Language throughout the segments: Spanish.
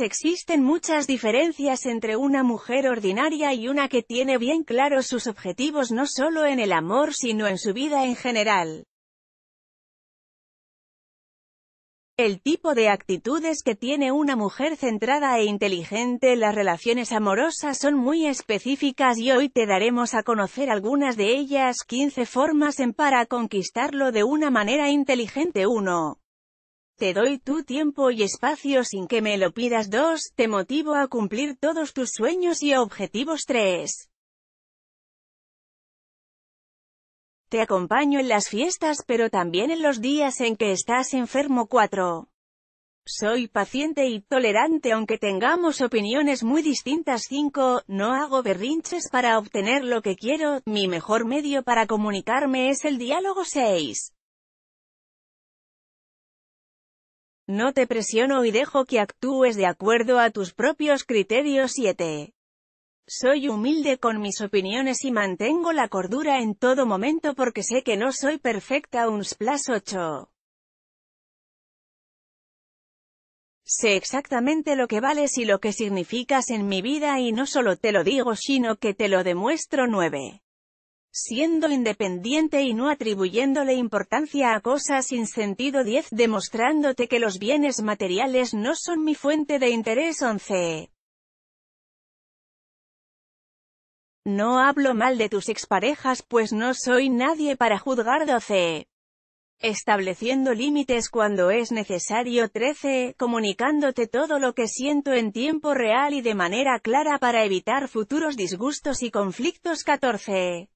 existen muchas diferencias entre una mujer ordinaria y una que tiene bien claros sus objetivos no solo en el amor sino en su vida en general. El tipo de actitudes que tiene una mujer centrada e inteligente en las relaciones amorosas son muy específicas y hoy te daremos a conocer algunas de ellas 15 formas en para conquistarlo de una manera inteligente 1. Te doy tu tiempo y espacio sin que me lo pidas 2. Te motivo a cumplir todos tus sueños y objetivos 3. Te acompaño en las fiestas pero también en los días en que estás enfermo 4. Soy paciente y tolerante aunque tengamos opiniones muy distintas 5. No hago berrinches para obtener lo que quiero, mi mejor medio para comunicarme es el diálogo 6. No te presiono y dejo que actúes de acuerdo a tus propios criterios 7. Soy humilde con mis opiniones y mantengo la cordura en todo momento porque sé que no soy perfecta. un splash 8. Sé exactamente lo que vales y lo que significas en mi vida y no solo te lo digo sino que te lo demuestro 9 siendo independiente y no atribuyéndole importancia a cosas sin sentido 10, demostrándote que los bienes materiales no son mi fuente de interés 11. No hablo mal de tus exparejas pues no soy nadie para juzgar 12. Estableciendo límites cuando es necesario 13. Comunicándote todo lo que siento en tiempo real y de manera clara para evitar futuros disgustos y conflictos 14.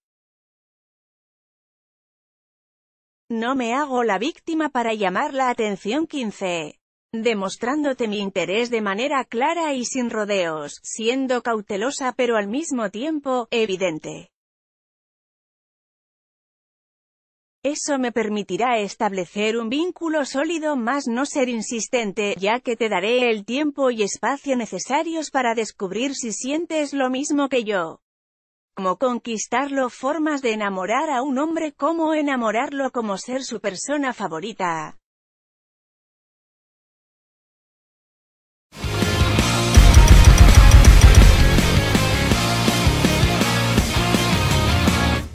No me hago la víctima para llamar la atención 15. Demostrándote mi interés de manera clara y sin rodeos, siendo cautelosa pero al mismo tiempo, evidente. Eso me permitirá establecer un vínculo sólido más no ser insistente, ya que te daré el tiempo y espacio necesarios para descubrir si sientes lo mismo que yo. ¿Cómo conquistarlo, formas de enamorar a un hombre, cómo enamorarlo como ser su persona favorita.